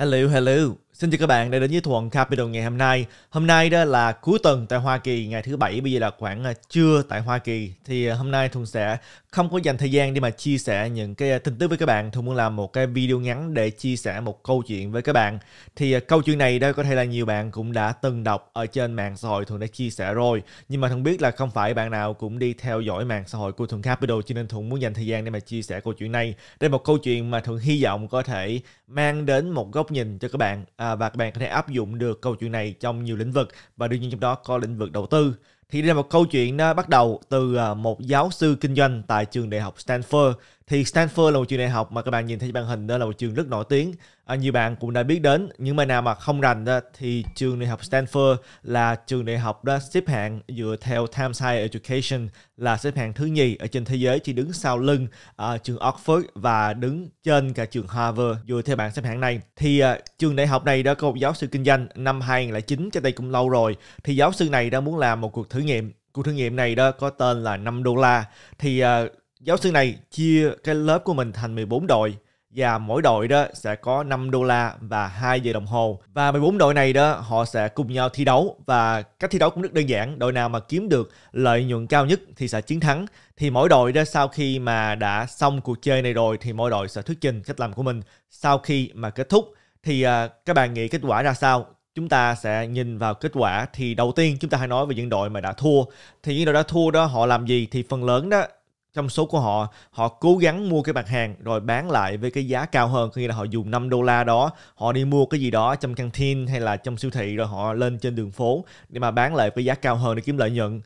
Hello, hello. Xin chào các bạn đã đến với Thuận Capital ngày hôm nay. Hôm nay đó là cuối tuần tại Hoa Kỳ, ngày thứ bảy bây giờ là khoảng à, trưa tại Hoa Kỳ. Thì à, hôm nay Thuận sẽ không có dành thời gian để mà chia sẻ những cái à, tin tức với các bạn. Thuận muốn làm một cái video ngắn để chia sẻ một câu chuyện với các bạn. Thì câu chuyện này đó có thể là nhiều bạn cũng đã từng đọc ở trên mạng xã hội Thuận đã chia sẻ rồi. Nhưng mà Thuận biết là không phải bạn nào cũng đi theo dõi mạng xã hội của Thuận Capital cho nên Thuận muốn dành thời gian để mà chia sẻ câu chuyện này. Đây là một câu chuyện mà Thuận hy vọng có thể mang đến một góc nhìn cho các bạn. À, và các bạn có thể áp dụng được câu chuyện này trong nhiều lĩnh vực và đương nhiên trong đó có lĩnh vực đầu tư thì đây là một câu chuyện bắt đầu từ à, một giáo sư kinh doanh tại trường đại học Stanford thì Stanford là một trường đại học mà các bạn nhìn thấy trên màn hình đó là một trường rất nổi tiếng à, nhiều bạn cũng đã biết đến những mà nào mà không rành đó thì trường đại học Stanford là trường đại học đó xếp hạng dựa theo Times Higher Education là xếp hạng thứ nhì ở trên thế giới chỉ đứng sau lưng à, trường Oxford và đứng trên cả trường Harvard dựa theo bảng xếp hạng này thì à, trường đại học này đã có một giáo sư kinh doanh năm 2009 cho đây cũng lâu rồi thì giáo sư này đã muốn làm một cuộc thử nghiệm cuộc thử nghiệm này đó có tên là 5 đô la thì uh, Giáo sư này chia cái lớp của mình thành 14 đội và mỗi đội đó sẽ có 5 đô la và 2 giờ đồng hồ. Và 14 đội này đó họ sẽ cùng nhau thi đấu và cách thi đấu cũng rất đơn giản, đội nào mà kiếm được lợi nhuận cao nhất thì sẽ chiến thắng. Thì mỗi đội đó sau khi mà đã xong cuộc chơi này rồi thì mỗi đội sẽ thuyết trình cách làm của mình. Sau khi mà kết thúc thì uh, các bạn nghĩ kết quả ra sao? chúng ta sẽ nhìn vào kết quả thì đầu tiên chúng ta hãy nói về những đội mà đã thua thì những đội đã thua đó họ làm gì thì phần lớn đó trong số của họ họ cố gắng mua cái mặt hàng rồi bán lại với cái giá cao hơn có nghĩa là họ dùng 5 đô la đó họ đi mua cái gì đó trong căng tin hay là trong siêu thị rồi họ lên trên đường phố để mà bán lại với giá cao hơn để kiếm lợi nhuận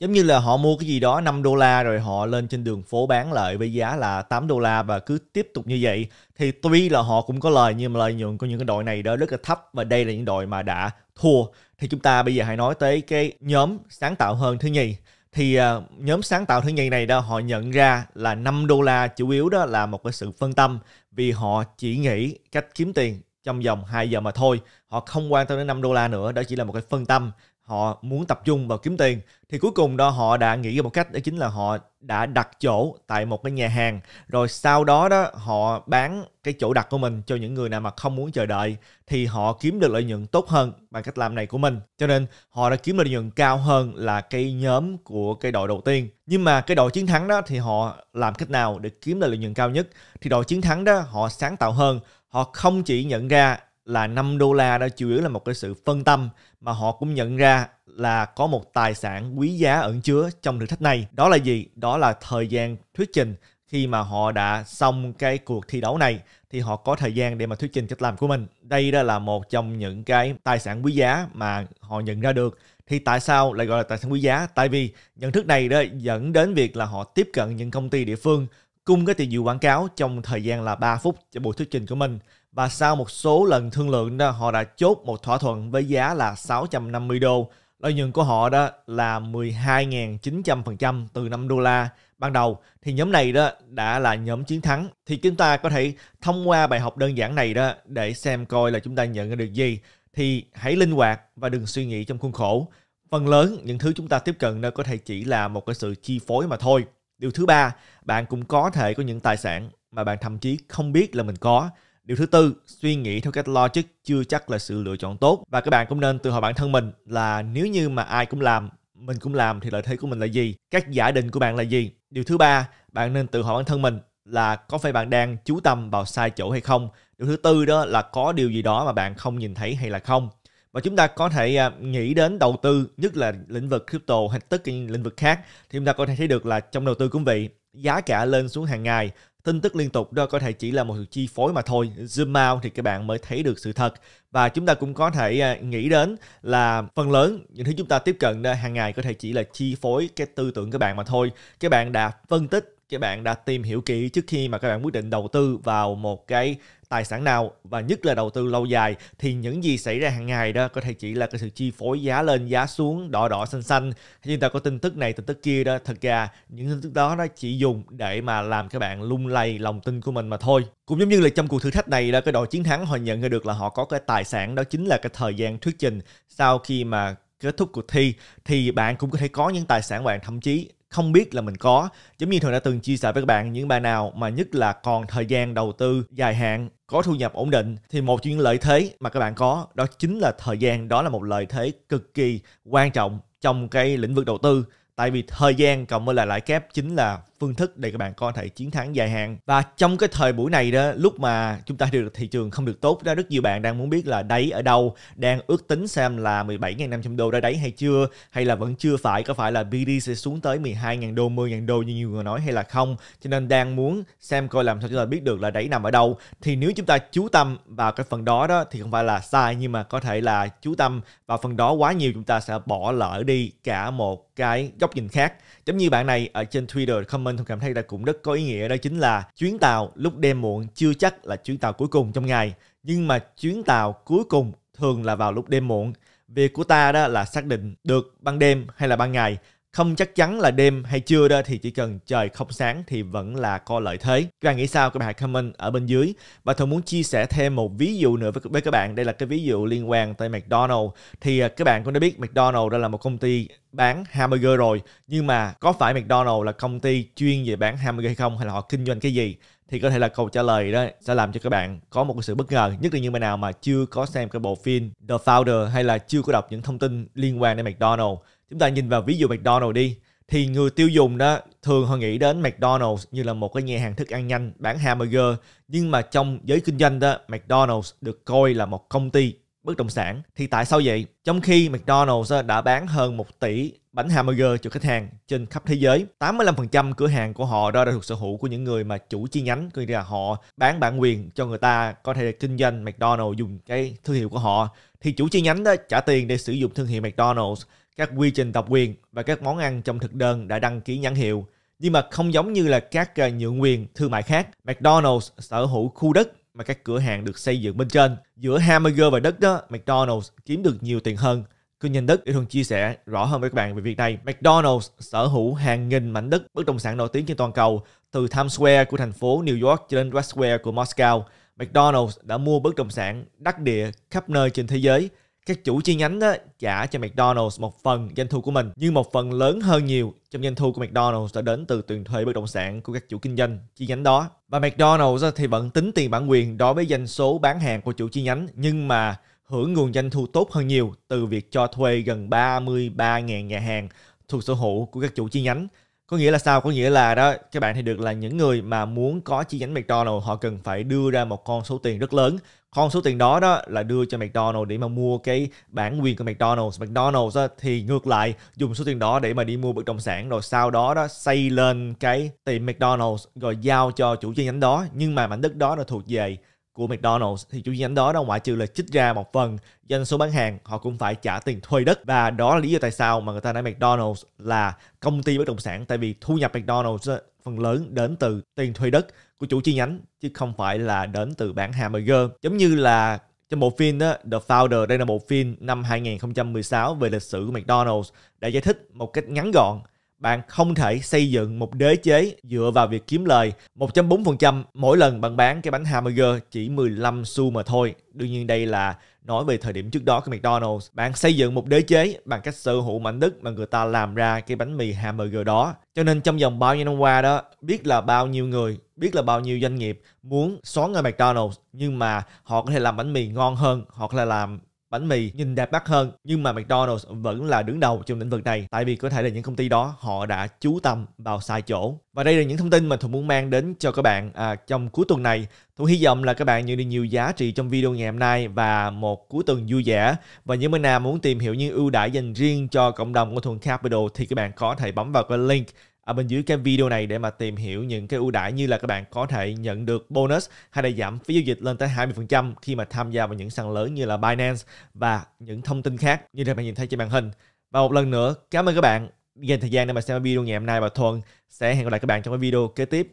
giống như là họ mua cái gì đó 5 đô la rồi họ lên trên đường phố bán lại với giá là 8 đô la và cứ tiếp tục như vậy thì tuy là họ cũng có lời nhưng mà lợi nhuận của những cái đội này đó rất là thấp và đây là những đội mà đã thua thì chúng ta bây giờ hãy nói tới cái nhóm sáng tạo hơn thứ nhì thì à, nhóm sáng tạo thứ nhì này đó họ nhận ra là 5 đô la chủ yếu đó là một cái sự phân tâm vì họ chỉ nghĩ cách kiếm tiền trong vòng 2 giờ mà thôi. Họ không quan tâm đến 5 đô la nữa, đó chỉ là một cái phân tâm. Họ muốn tập trung vào kiếm tiền. Thì cuối cùng đó họ đã nghĩ ra một cách đó chính là họ đã đặt chỗ tại một cái nhà hàng. Rồi sau đó đó họ bán cái chỗ đặt của mình cho những người nào mà không muốn chờ đợi thì họ kiếm được lợi nhuận tốt hơn bằng cách làm này của mình. Cho nên họ đã kiếm được lợi nhuận cao hơn là cái nhóm của cái đội đầu tiên. Nhưng mà cái đội chiến thắng đó thì họ làm cách nào để kiếm được lợi nhuận cao nhất? Thì đội chiến thắng đó họ sáng tạo hơn, họ không chỉ nhận ra là 5 đô la đó chủ yếu là một cái sự phân tâm mà họ cũng nhận ra là có một tài sản quý giá ẩn chứa trong thử thách này. Đó là gì? Đó là thời gian thuyết trình khi mà họ đã xong cái cuộc thi đấu này thì họ có thời gian để mà thuyết trình cách làm của mình. Đây đó là một trong những cái tài sản quý giá mà họ nhận ra được. Thì tại sao lại gọi là tài sản quý giá? Tại vì nhận thức này đó dẫn đến việc là họ tiếp cận những công ty địa phương cung cái tiền dự quảng cáo trong thời gian là 3 phút cho buổi thuyết trình của mình. Và sau một số lần thương lượng đó, họ đã chốt một thỏa thuận với giá là 650 đô. Lợi nhuận của họ đó là 12.900% từ 5 đô la ban đầu thì nhóm này đó đã là nhóm chiến thắng thì chúng ta có thể thông qua bài học đơn giản này đó để xem coi là chúng ta nhận được gì thì hãy linh hoạt và đừng suy nghĩ trong khuôn khổ phần lớn những thứ chúng ta tiếp cận đó có thể chỉ là một cái sự chi phối mà thôi Điều thứ ba, bạn cũng có thể có những tài sản mà bạn thậm chí không biết là mình có. Điều thứ tư, suy nghĩ theo cách logic chưa chắc là sự lựa chọn tốt và các bạn cũng nên tự hỏi bản thân mình là nếu như mà ai cũng làm mình cũng làm thì lợi thế của mình là gì các giả định của bạn là gì điều thứ ba bạn nên tự hỏi bản thân mình là có phải bạn đang chú tâm vào sai chỗ hay không điều thứ tư đó là có điều gì đó mà bạn không nhìn thấy hay là không và chúng ta có thể à, nghĩ đến đầu tư nhất là lĩnh vực crypto hay tất cả lĩnh vực khác thì chúng ta có thể thấy được là trong đầu tư cũng vậy giá cả lên xuống hàng ngày tin tức liên tục đó có thể chỉ là một sự chi phối mà thôi zoom out thì các bạn mới thấy được sự thật và chúng ta cũng có thể à, nghĩ đến là phần lớn những thứ chúng ta tiếp cận đó hàng ngày có thể chỉ là chi phối cái tư tưởng các bạn mà thôi các bạn đã phân tích các bạn đã tìm hiểu kỹ trước khi mà các bạn quyết định đầu tư vào một cái tài sản nào và nhất là đầu tư lâu dài thì những gì xảy ra hàng ngày đó có thể chỉ là cái sự chi phối giá lên giá xuống đỏ đỏ xanh xanh nhưng ta có tin tức này tin tức kia đó thật ra những tin tức đó nó chỉ dùng để mà làm các bạn lung lay lòng tin của mình mà thôi cũng giống như là trong cuộc thử thách này là cái đội chiến thắng họ nhận ra được là họ có cái tài sản đó chính là cái thời gian thuyết trình sau khi mà kết thúc cuộc thi thì bạn cũng có thể có những tài sản bạn thậm chí không biết là mình có giống như thường đã từng chia sẻ với các bạn những bạn nào mà nhất là còn thời gian đầu tư dài hạn có thu nhập ổn định thì một trong những lợi thế mà các bạn có đó chính là thời gian đó là một lợi thế cực kỳ quan trọng trong cái lĩnh vực đầu tư Tại vì thời gian cộng với lại lãi kép chính là phương thức để các bạn có thể chiến thắng dài hạn. Và trong cái thời buổi này đó, lúc mà chúng ta được thị trường không được tốt đó, rất nhiều bạn đang muốn biết là đáy ở đâu, đang ước tính xem là 17.500 đô đã đáy hay chưa, hay là vẫn chưa phải, có phải là BD sẽ xuống tới 12.000 đô, 10.000 đô như nhiều người nói hay là không. Cho nên đang muốn xem coi làm sao chúng ta biết được là đáy nằm ở đâu. Thì nếu chúng ta chú tâm vào cái phần đó đó thì không phải là sai nhưng mà có thể là chú tâm vào phần đó quá nhiều chúng ta sẽ bỏ lỡ đi cả một cái góc góc nhìn khác. Giống như bạn này ở trên Twitter comment tôi cảm thấy là cũng rất có ý nghĩa đó chính là chuyến tàu lúc đêm muộn chưa chắc là chuyến tàu cuối cùng trong ngày, nhưng mà chuyến tàu cuối cùng thường là vào lúc đêm muộn. Việc của ta đó là xác định được ban đêm hay là ban ngày không chắc chắn là đêm hay trưa đó thì chỉ cần trời không sáng thì vẫn là có lợi thế. Các bạn nghĩ sao? Các bạn hãy comment ở bên dưới. Và tôi muốn chia sẻ thêm một ví dụ nữa với, với các bạn. Đây là cái ví dụ liên quan tới McDonald's. Thì à, các bạn cũng đã biết McDonald's đó là một công ty bán hamburger rồi. Nhưng mà có phải McDonald's là công ty chuyên về bán hamburger hay không? Hay là họ kinh doanh cái gì? thì có thể là câu trả lời đó sẽ làm cho các bạn có một sự bất ngờ nhất là những bạn nào mà chưa có xem cái bộ phim The Founder hay là chưa có đọc những thông tin liên quan đến McDonald's chúng ta nhìn vào ví dụ McDonald's đi thì người tiêu dùng đó thường họ nghĩ đến McDonald's như là một cái nhà hàng thức ăn nhanh bán hamburger nhưng mà trong giới kinh doanh đó McDonald's được coi là một công ty bất động sản thì tại sao vậy trong khi McDonald's đã bán hơn 1 tỷ bánh hamburger cho khách hàng trên khắp thế giới 85% cửa hàng của họ đó đã thuộc sở hữu của những người mà chủ chi nhánh coi là họ bán bản quyền cho người ta có thể kinh doanh McDonald's dùng cái thương hiệu của họ thì chủ chi nhánh đó trả tiền để sử dụng thương hiệu McDonald's các quy trình tập quyền và các món ăn trong thực đơn đã đăng ký nhãn hiệu. Nhưng mà không giống như là các à, nhượng quyền thương mại khác, McDonald's sở hữu khu đất mà các cửa hàng được xây dựng bên trên. Giữa hamburger và đất đó, McDonald's kiếm được nhiều tiền hơn. Cứ nhìn đất để thường chia sẻ rõ hơn với các bạn về việc này. McDonald's sở hữu hàng nghìn mảnh đất bất động sản nổi tiếng trên toàn cầu, từ Times Square của thành phố New York cho đến Red Square của Moscow. McDonald's đã mua bất động sản đắc địa khắp nơi trên thế giới các chủ chi nhánh đó trả cho McDonald's một phần doanh thu của mình nhưng một phần lớn hơn nhiều trong doanh thu của McDonald's đã đến từ tiền thuê bất động sản của các chủ kinh doanh chi nhánh đó và McDonald's thì vẫn tính tiền bản quyền đối với doanh số bán hàng của chủ chi nhánh nhưng mà hưởng nguồn doanh thu tốt hơn nhiều từ việc cho thuê gần 33.000 nhà hàng thuộc sở hữu của các chủ chi nhánh có nghĩa là sao có nghĩa là đó các bạn thì được là những người mà muốn có chi nhánh McDonald họ cần phải đưa ra một con số tiền rất lớn con số tiền đó đó là đưa cho McDonald để mà mua cái bản quyền của McDonald McDonald đó, thì ngược lại dùng số tiền đó để mà đi mua bất động sản rồi sau đó đó xây lên cái tiệm McDonald rồi giao cho chủ chi nhánh đó nhưng mà mảnh đất đó là thuộc về của McDonald's thì chi nhánh đó đâu ngoại trừ là chích ra một phần doanh số bán hàng họ cũng phải trả tiền thuê đất và đó là lý do tại sao mà người ta nói McDonald's là công ty bất động sản tại vì thu nhập McDonald's phần lớn đến từ tiền thuê đất của chủ chi nhánh chứ không phải là đến từ bán hamburger giống như là trong bộ phim đó, The Founder, đây là bộ phim năm 2016 về lịch sử của McDonald's đã giải thích một cách ngắn gọn bạn không thể xây dựng một đế chế dựa vào việc kiếm lời 1.4% mỗi lần bạn bán cái bánh hamburger chỉ 15 xu mà thôi. Đương nhiên đây là nói về thời điểm trước đó của McDonald's. Bạn xây dựng một đế chế bằng cách sở hữu mảnh đất mà người ta làm ra cái bánh mì hamburger đó. Cho nên trong vòng bao nhiêu năm qua đó, biết là bao nhiêu người, biết là bao nhiêu doanh nghiệp muốn xóa ngôi McDonald's nhưng mà họ có thể làm bánh mì ngon hơn, hoặc là làm bánh mì nhìn đẹp mắt hơn nhưng mà McDonald's vẫn là đứng đầu trong lĩnh vực này tại vì có thể là những công ty đó họ đã chú tâm vào sai chỗ và đây là những thông tin mà Thuận muốn mang đến cho các bạn à, trong cuối tuần này Thuận hy vọng là các bạn nhận được nhiều giá trị trong video ngày hôm nay và một cuối tuần vui vẻ và những bạn nào muốn tìm hiểu những ưu đãi dành riêng cho cộng đồng của Thuận Capital thì các bạn có thể bấm vào cái link ở bên dưới cái video này để mà tìm hiểu những cái ưu đãi như là các bạn có thể nhận được bonus hay là giảm phí giao dịch lên tới 20% khi mà tham gia vào những sàn lớn như là Binance và những thông tin khác như là bạn nhìn thấy trên màn hình. Và một lần nữa, cảm ơn các bạn dành thời gian để mà xem video ngày hôm nay và Thuận sẽ hẹn gặp lại các bạn trong cái video kế tiếp.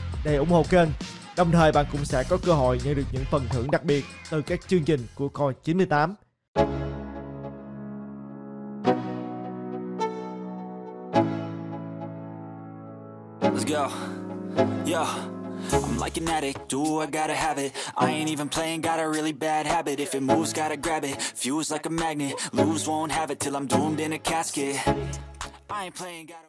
để ủng hộ kênh. Đồng thời bạn cũng sẽ có cơ hội nhận được những phần thưởng đặc biệt từ các chương trình của Coi 98. Let's go. Yeah. I'm like an addict, do I gotta have it I ain't even playing, got a really bad habit If it moves, gotta grab it, fuse like a magnet Lose, won't have it till I'm doomed in a casket I ain't playing, gotta